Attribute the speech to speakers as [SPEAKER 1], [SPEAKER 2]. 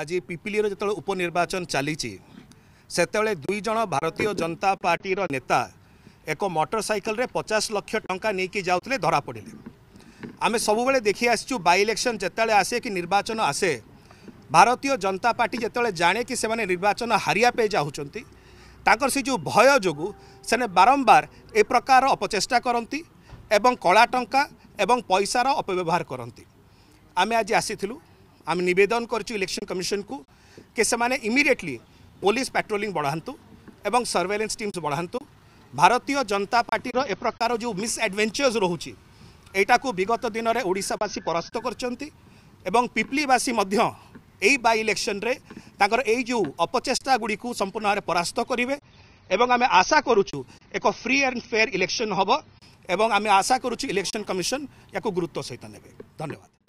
[SPEAKER 1] আজি ପିପିଲିର ଯେତେବେଳେ ଉପନିର୍ବାଚନ ଚାଲିଛି ସେତେବେଳେ ଦୁଇ ଜଣ ଭାରତୀୟ ଜନତା ପାର୍ଟିର ନେତା ଏକ ମଟରସାଇକେଲରେ ପଚାଶ ଲକ୍ଷ ଟଙ୍କା ନେଇକି ଯାଉଥିଲେ ଧରାପଡ଼ିଲେ ଆମେ ସବୁବେଳେ ଦେଖି ଆସିଛୁ ବାଇ ଇଲେକ୍ସନ୍ ଯେତେବେଳେ ଆସେ କି ନିର୍ବାଚନ ଆସେ ଭାରତୀୟ ଜନତା ପାର୍ଟି ଯେତେବେଳେ ଜାଣେ କି ସେମାନେ ନିର୍ବାଚନ ହାରିବା ପାଇଁ ଚାହୁଁଛନ୍ତି ତାଙ୍କର ସେ ଯେଉଁ ଭୟ ଯୋଗୁଁ ସେମାନେ ବାରମ୍ବାର ଏ ପ୍ରକାର ଅପଚେଷ୍ଟା କରନ୍ତି ଏବଂ କଳା ଟଙ୍କା ଏବଂ ପଇସାର ଅପବ୍ୟବହାର କରନ୍ତି ଆମେ ଆଜି ଆସିଥିଲୁ আমি ନିବେଦନ କରିଛୁ ଇଲେକ୍ସନ୍ କମିଶନକୁ କି ସେମାନେ ଇମିଡ଼ିଏଟଲି ପୋଲିସ ପାଟ୍ରୋଲିଂ ବଢ଼ାନ୍ତୁ ଏବଂ ସର୍ଭେଲାନ୍ସ ଟିମ୍ସ ବଢ଼ାନ୍ତୁ ଭାରତୀୟ ଜନତା ପାର୍ଟିର ଏ ପ୍ରକାର ଯେଉଁ ମିସ୍ଆଡ଼ଭେଞ୍ଚର୍ସ ରହୁଛି ଏଇଟାକୁ ବିଗତ ଦିନରେ ଓଡ଼ିଶାବାସୀ ପରାସ୍ତ କରିଛନ୍ତି ଏବଂ ପିପଲିବାସୀ ମଧ୍ୟ এই বাই ইলেকশনরে তাঁর এই যে অপচেষ্টা গুড়ি সম্পূর্ণ ভাবে পরাস্ত করবে এবং আমি আশা করুছু এক ফ্রি অ্যান্ড ফেয়ার ইলেকশন হব এবং আমি আশা করুছু ইলেকশন কমিশন ইয়াকু গুরুত্ব সহিত নেবে ধন্যবাদ